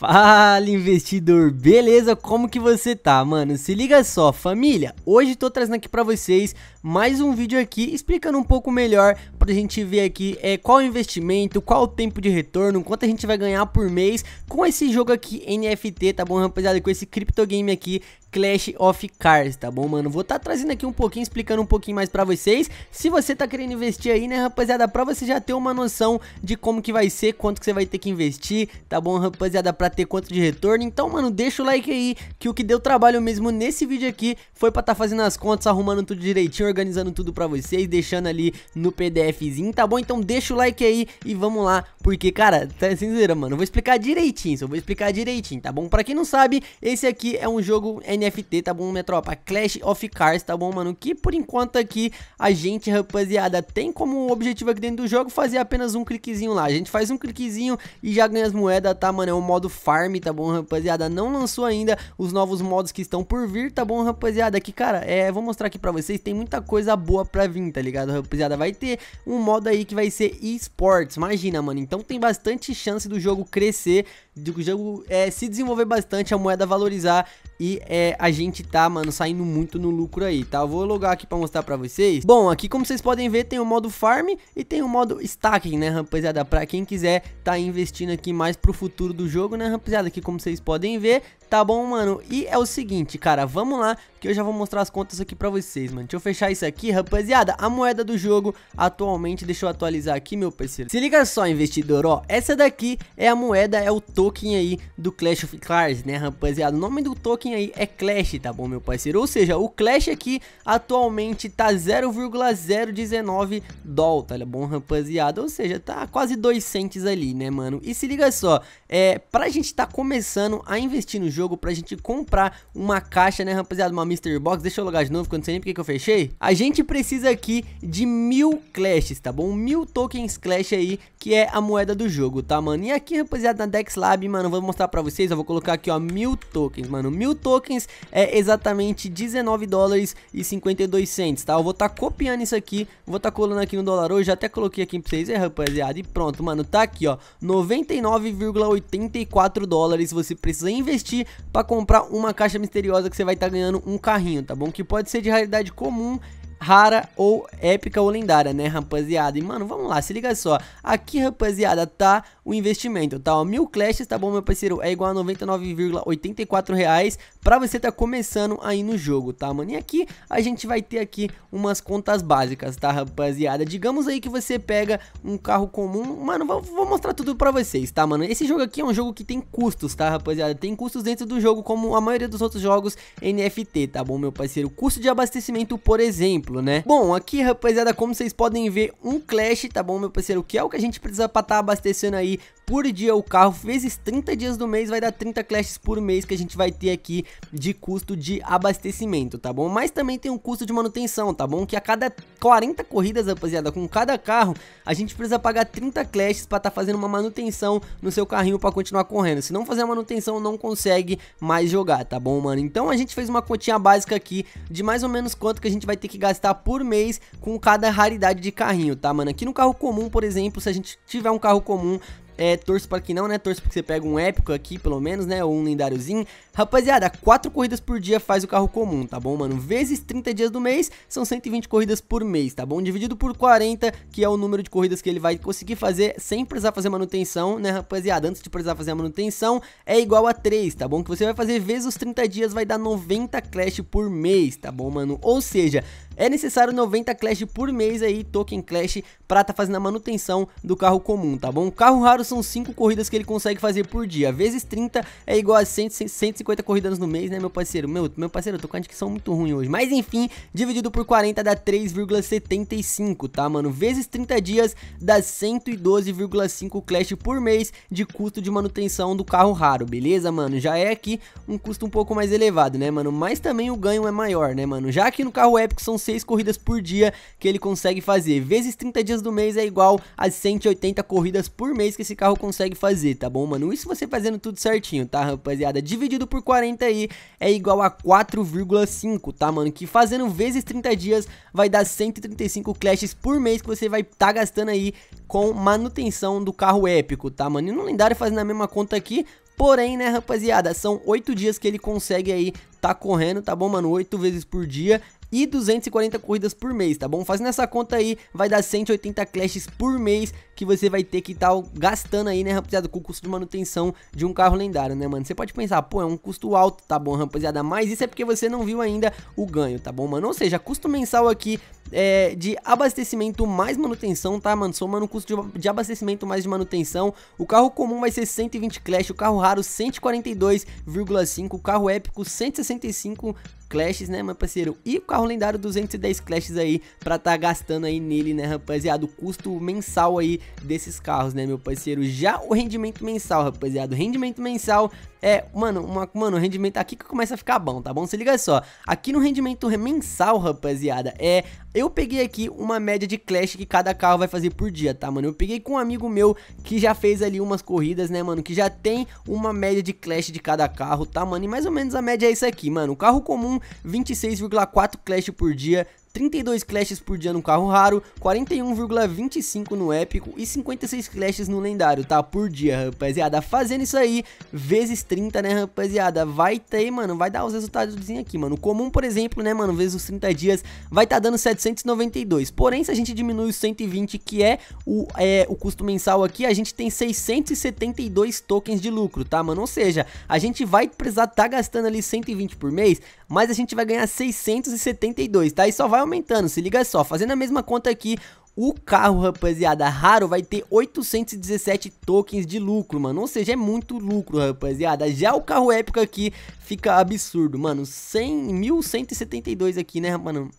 Fala investidor, beleza? Como que você tá, mano? Se liga só, família. Hoje tô trazendo aqui para vocês mais um vídeo aqui explicando um pouco melhor pra gente ver aqui é, qual investimento, qual o tempo de retorno, quanto a gente vai ganhar por mês com esse jogo aqui NFT, tá bom, rapaziada? Com esse cripto game aqui Clash of Cars, tá bom, mano? Vou estar tá trazendo aqui um pouquinho, explicando um pouquinho mais pra vocês. Se você tá querendo investir aí, né, rapaziada, pra você já ter uma noção de como que vai ser, quanto que você vai ter que investir, tá bom, rapaziada? Pra ter quanto de retorno. Então, mano, deixa o like aí, que o que deu trabalho mesmo nesse vídeo aqui foi pra tá fazendo as contas, arrumando tudo direitinho, organizando tudo pra vocês, deixando ali no PDFzinho, tá bom? Então deixa o like aí e vamos lá, porque, cara, tá sem zoeira, mano, eu vou explicar direitinho, só vou explicar direitinho, tá bom? Pra quem não sabe, esse aqui é um jogo NFT, tá bom, minha tropa? Clash of Cars, tá bom, mano? Que por enquanto aqui a gente, rapaziada, tem como objetivo aqui dentro do jogo fazer apenas um cliquezinho lá. A gente faz um cliquezinho e já ganha as moedas, tá, mano? É um modo farm, tá bom, rapaziada? Não lançou ainda os novos modos que estão por vir, tá bom, rapaziada? Que, cara, é, vou mostrar aqui pra vocês, tem muita coisa boa pra vir, tá ligado, rapaziada? Vai ter um modo aí que vai ser esports imagina, mano. Então tem bastante chance do jogo crescer, do jogo é, se desenvolver bastante, a moeda valorizar e é, a gente tá, mano, saindo muito no lucro aí, tá? Eu vou logar aqui pra mostrar pra vocês. Bom, aqui como vocês podem ver tem o modo farm e tem o modo stacking, né, rapaziada? Pra quem quiser tá investindo aqui mais pro futuro do jogo, né, rapaziada, aqui como vocês podem ver, tá bom, mano? E é o seguinte, cara, vamos lá, que eu já vou mostrar as contas aqui pra vocês, mano. Deixa eu fechar isso aqui, rapaziada. A moeda do jogo atualmente, deixa eu atualizar aqui, meu parceiro. Se liga só, investidor, ó. Essa daqui é a moeda, é o token aí do Clash of Clans, né, rapaziada? O nome do token aí é Clash, tá bom, meu parceiro? Ou seja, o Clash aqui atualmente tá 0,019 doll, tá bom, rapaziada? Ou seja, tá quase 2 centes ali, né, mano? E se liga só, é, pra gente gente está começando a investir no jogo pra gente comprar uma caixa, né, rapaziada? Uma Mystery Box. Deixa eu logar de novo, que eu não sei nem porque que eu fechei. A gente precisa aqui de mil clashes, tá bom? Mil tokens clash aí que é a moeda do jogo, tá, mano? E aqui, rapaziada, na Dex Lab, mano, vou mostrar pra vocês, eu vou colocar aqui, ó, mil tokens, mano. Mil tokens é exatamente 19 dólares e 52 cents, tá? Eu vou tá copiando isso aqui, vou tá colando aqui no dólar hoje, até coloquei aqui pra vocês, é, rapaziada, e pronto, mano, tá aqui, ó, 99,84 dólares você precisa investir pra comprar uma caixa misteriosa que você vai tá ganhando um carrinho, tá bom? Que pode ser de raridade comum, rara ou épica ou lendária, né, rapaziada? E, mano, vamos lá, se liga só. Aqui, rapaziada, tá o investimento, tá? mil clashes, tá bom, meu parceiro? É igual a 99,84 reais pra você tá começando aí no jogo, tá, mano? E aqui a gente vai ter aqui umas contas básicas, tá, rapaziada? Digamos aí que você pega um carro comum, mano, vou, vou mostrar tudo pra vocês, tá, mano? Esse jogo aqui é um jogo que tem custos, tá, rapaziada? Tem custos dentro do jogo, como a maioria dos outros jogos NFT, tá bom, meu parceiro? Custo de abastecimento, por exemplo, né? Bom, aqui, rapaziada, como vocês podem ver, um Clash, tá bom, meu parceiro? Que é o que a gente precisa pra estar tá abastecendo aí por dia o carro, vezes 30 dias do mês, vai dar 30 clashes por mês que a gente vai ter aqui de custo de abastecimento, tá bom? Mas também tem um custo de manutenção, tá bom? Que a cada 40 corridas, rapaziada, com cada carro, a gente precisa pagar 30 clashes para estar tá fazendo uma manutenção no seu carrinho para continuar correndo. Se não fazer a manutenção, não consegue mais jogar, tá bom, mano? Então a gente fez uma continha básica aqui de mais ou menos quanto que a gente vai ter que gastar por mês com cada raridade de carrinho, tá, mano? Aqui no carro comum, por exemplo, se a gente tiver um carro comum, é, torço para que não, né? Torço porque você pega um épico aqui, pelo menos, né? Ou um lendáriozinho. Rapaziada, 4 corridas por dia faz o carro comum, tá bom, mano? Vezes 30 dias do mês, são 120 corridas por mês, tá bom? Dividido por 40, que é o número de corridas que ele vai conseguir fazer sem precisar fazer manutenção, né, rapaziada? Antes de precisar fazer a manutenção, é igual a 3, tá bom? Que você vai fazer vezes os 30 dias, vai dar 90 Clash por mês, tá bom, mano? Ou seja, é necessário 90 Clash por mês aí, Token Clash, pra tá fazendo a manutenção do carro comum, tá bom? carro raro são 5 corridas que ele consegue fazer por dia, vezes 30 é igual a 100, 150 50 corridas no mês, né, meu parceiro? Meu, meu parceiro, eu tô com a dicção muito ruim hoje. Mas enfim, dividido por 40 dá 3,75, tá, mano? Vezes 30 dias dá 112,5 Clash por mês de custo de manutenção do carro raro, beleza, mano? Já é aqui um custo um pouco mais elevado, né, mano? Mas também o ganho é maior, né, mano? Já que no carro épico são 6 corridas por dia que ele consegue fazer. Vezes 30 dias do mês é igual a 180 corridas por mês que esse carro consegue fazer, tá bom, mano? Isso você fazendo tudo certinho, tá, rapaziada? Dividido por 40 aí é igual a 4,5, tá, mano? Que fazendo vezes 30 dias vai dar 135 clashes por mês que você vai tá gastando aí com manutenção do carro épico, tá, mano? E no lendário fazendo a mesma conta aqui, Porém, né, rapaziada, são oito dias que ele consegue aí tá correndo, tá bom, mano? Oito vezes por dia e 240 corridas por mês, tá bom? Fazendo essa conta aí, vai dar 180 clashes por mês que você vai ter que estar tá gastando aí, né, rapaziada, com o custo de manutenção de um carro lendário, né, mano? Você pode pensar, pô, é um custo alto, tá bom, rapaziada, mas isso é porque você não viu ainda o ganho, tá bom, mano? Ou seja, custo mensal aqui é, de abastecimento mais manutenção, tá, mano? Somando o custo de, de, abastecimento mais de manutenção, o carro comum vai ser 120 Clash, o carro raro 142,5, o carro épico 165 clashes, né, meu parceiro? E o carro lendário 210 clashes aí pra tá gastando aí nele, né, rapaziada? O custo mensal aí desses carros, né, meu parceiro? Já o rendimento mensal, rapaziada, o rendimento mensal é, mano, uma, mano, o rendimento aqui que começa a ficar bom, tá bom? Se liga só, aqui no rendimento mensal, rapaziada, é eu peguei aqui uma média de clash que cada carro vai fazer por dia, tá, mano? Eu peguei com um amigo meu que já fez ali umas corridas, né, mano? Que já tem uma média de clash de cada carro, tá, mano? E mais ou menos a média é isso aqui, mano. O carro comum, 26,4 clash por dia. 32 clashes por dia no carro raro, 41,25 no épico e 56 clashes no lendário, tá? Por dia, rapaziada. Fazendo isso aí, vezes 30, né, rapaziada? Vai ter, mano, vai dar os resultados aqui, mano. O comum, por exemplo, né, mano, vezes os 30 dias, vai tá dando 792. Porém, se a gente diminui os 120, que é o, é o custo mensal aqui, a gente tem 672 tokens de lucro, tá, mano? Ou seja, a gente vai precisar tá gastando ali 120 por mês, mas a gente vai ganhar 672, tá? E só vai vai aumentando, se liga só, fazendo a mesma conta aqui, o carro, rapaziada, raro vai ter 817 tokens de lucro, mano. Ou seja, é muito lucro, rapaziada. Já o carro épico aqui fica absurdo, mano. 100 1172 aqui, né, mano?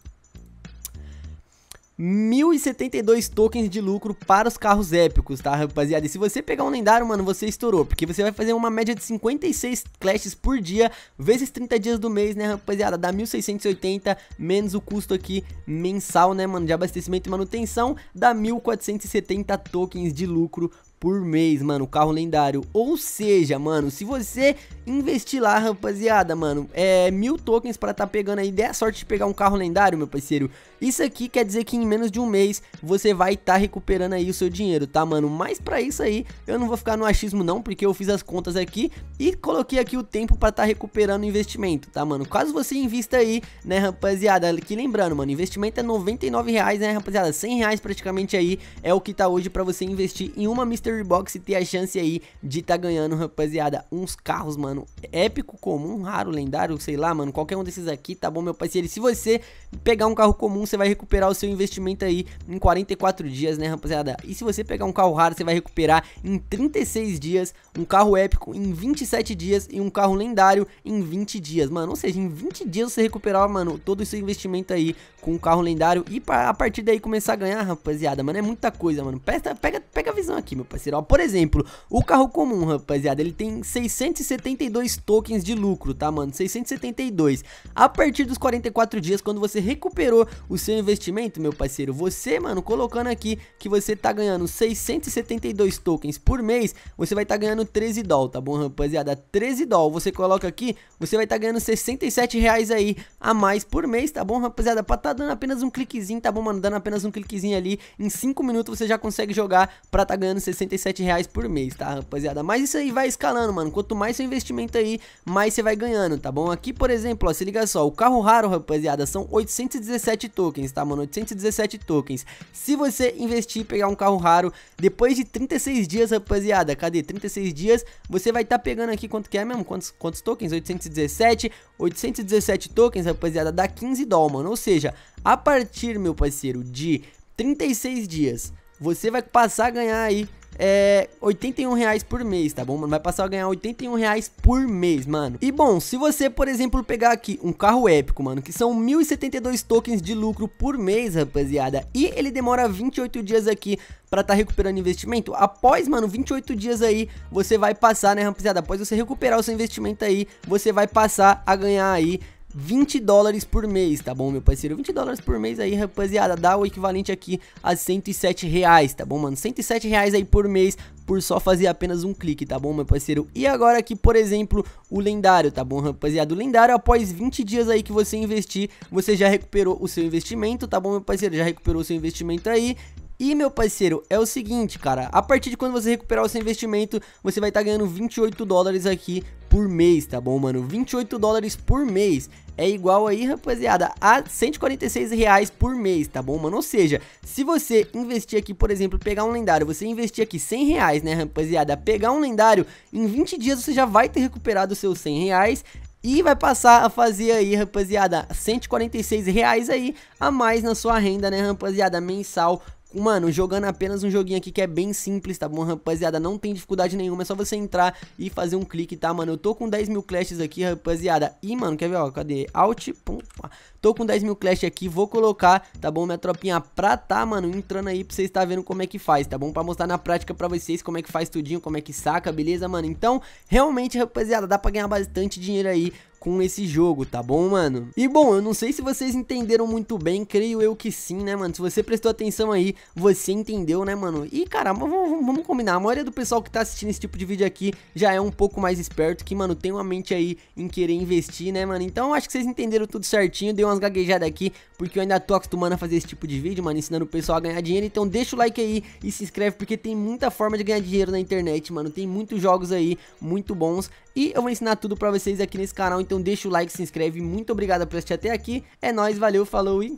1.072 tokens de lucro para os carros épicos, tá, rapaziada? E se você pegar um lendário, mano, você estourou, porque você vai fazer uma média de 56 clashes por dia, vezes 30 dias do mês, né, rapaziada? Dá 1.680 menos o custo aqui mensal, né, mano, de abastecimento e manutenção, dá 1.470 tokens de lucro por mês, mano, carro lendário. Ou seja, mano, se você investir lá, rapaziada, mano, é mil tokens pra tá pegando aí, dê a sorte de pegar um carro lendário, meu parceiro. Isso aqui quer dizer que em menos de um mês você vai tá recuperando aí o seu dinheiro, tá, mano? Mas pra isso aí, eu não vou ficar no achismo não, porque eu fiz as contas aqui e coloquei aqui o tempo pra tá recuperando o investimento, tá, mano? Caso você invista aí, né, rapaziada, que lembrando, mano, investimento é 99 reais, né, rapaziada? 100 reais praticamente aí é o que tá hoje pra você investir em uma Mr. Mystery Box e ter a chance aí de tá ganhando, rapaziada, uns carros, mano, épico, comum, raro, lendário, sei lá, mano, qualquer um desses aqui, tá bom, meu parceiro? E se você pegar um carro comum, você vai recuperar o seu investimento aí em 44 dias, né, rapaziada? E se você pegar um carro raro, você vai recuperar em 36 dias, um carro épico em 27 dias e um carro lendário em 20 dias, mano, ou seja, em 20 dias você recuperar, mano, todo o seu investimento aí com um carro lendário e a partir daí começar a ganhar, rapaziada, mano, é muita coisa, mano. Pega, pega, pega a visão aqui, meu parceiro. Ó, por exemplo, o carro comum, rapaziada, ele tem 672 tokens de lucro, tá, mano? 672. A partir dos 44 dias, quando você recuperou o seu investimento, meu parceiro, você, mano, colocando aqui que você tá ganhando 672 tokens por mês, você vai estar tá ganhando 13 doll, tá bom, rapaziada? 13 doll, você coloca aqui, você vai estar tá ganhando 67 reais aí a mais por mês, tá bom, rapaziada? Pra tá tá dando apenas um cliquezinho, tá bom, mano? Dando apenas um cliquezinho ali, em 5 minutos você já consegue jogar pra tá ganhando 67 reais por mês, tá, rapaziada? Mas isso aí vai escalando, mano. Quanto mais seu investimento aí, mais você vai ganhando, tá bom? Aqui, por exemplo, ó, se liga só, o carro raro, rapaziada, são 817 tokens, tá, mano? 817 tokens. Se você investir e pegar um carro raro, depois de 36 dias, rapaziada, cadê? 36 dias, você vai tá pegando aqui quanto que é mesmo? Quantos, quantos tokens? 817, 817 tokens, rapaziada, dá 15 dólares, mano. Ou seja, a partir, meu parceiro, de 36 dias, você vai passar a ganhar aí é, eh, 81 reais por mês, tá bom, mano? Vai passar a ganhar 81 reais por mês, mano. E bom, se você, por exemplo, pegar aqui um carro épico, mano, que são 1.072 tokens de lucro por mês, rapaziada, e ele demora 28 dias aqui pra tá recuperando investimento, após, mano, 28 dias aí, você vai passar, né, rapaziada, após você recuperar o seu investimento aí, você vai passar a ganhar aí 20 dólares por mês, tá bom, meu parceiro? 20 dólares por mês aí, rapaziada, dá o equivalente aqui a 107 reais, tá bom, mano? 107 reais aí por mês, por só fazer apenas um clique, tá bom, meu parceiro? E agora aqui, por exemplo, o lendário, tá bom, rapaziada? O lendário, após 20 dias aí que você investir, você já recuperou o seu investimento, tá bom, meu parceiro? Já recuperou o seu investimento aí, e, meu parceiro, é o seguinte, cara. A partir de quando você recuperar o seu investimento, você vai estar tá ganhando 28 dólares aqui por mês, tá bom, mano? 28 dólares por mês é igual aí, rapaziada, a 146 reais por mês, tá bom, mano? Ou seja, se você investir aqui, por exemplo, pegar um lendário, você investir aqui 100 reais, né, rapaziada? Pegar um lendário, em 20 dias você já vai ter recuperado os seus 100 reais e vai passar a fazer aí, rapaziada, 146 reais aí a mais na sua renda, né, rapaziada, mensal mano, jogando apenas um joguinho aqui que é bem simples, tá bom, rapaziada? Não tem dificuldade nenhuma, é só você entrar e fazer um clique, tá, mano? Eu tô com 10 mil clashes aqui, rapaziada. E, mano, quer ver, ó, cadê? Alt, pum, pá. Tô com 10 mil clash aqui, vou colocar, tá bom, minha tropinha pra tá, mano, entrando aí pra vocês tá vendo como é que faz, tá bom? Pra mostrar na prática pra vocês como é que faz tudinho, como é que saca, beleza, mano? Então, realmente, rapaziada, dá pra ganhar bastante dinheiro aí com esse jogo, tá bom, mano? E bom, eu não sei se vocês entenderam muito bem, creio eu que sim, né, mano? Se você prestou atenção aí, você entendeu, né, mano? E, cara, vamos, vamos combinar, a maioria do pessoal que tá assistindo esse tipo de vídeo aqui já é um pouco mais esperto, que, mano, tem uma mente aí em querer investir, né, mano? Então, acho que vocês entenderam tudo certinho, dei umas gaguejadas aqui, porque eu ainda tô acostumando a fazer esse tipo de vídeo, mano, ensinando o pessoal a ganhar dinheiro, então deixa o like aí e se inscreve, porque tem muita forma de ganhar dinheiro na internet, mano, tem muitos jogos aí, muito bons, e eu vou ensinar tudo pra vocês aqui nesse canal, então então deixa o like, se inscreve. Muito obrigado por assistir até aqui. É nóis, valeu, falou e...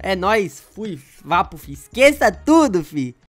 É nóis, fui, vapo, fi. Esqueça tudo, fi.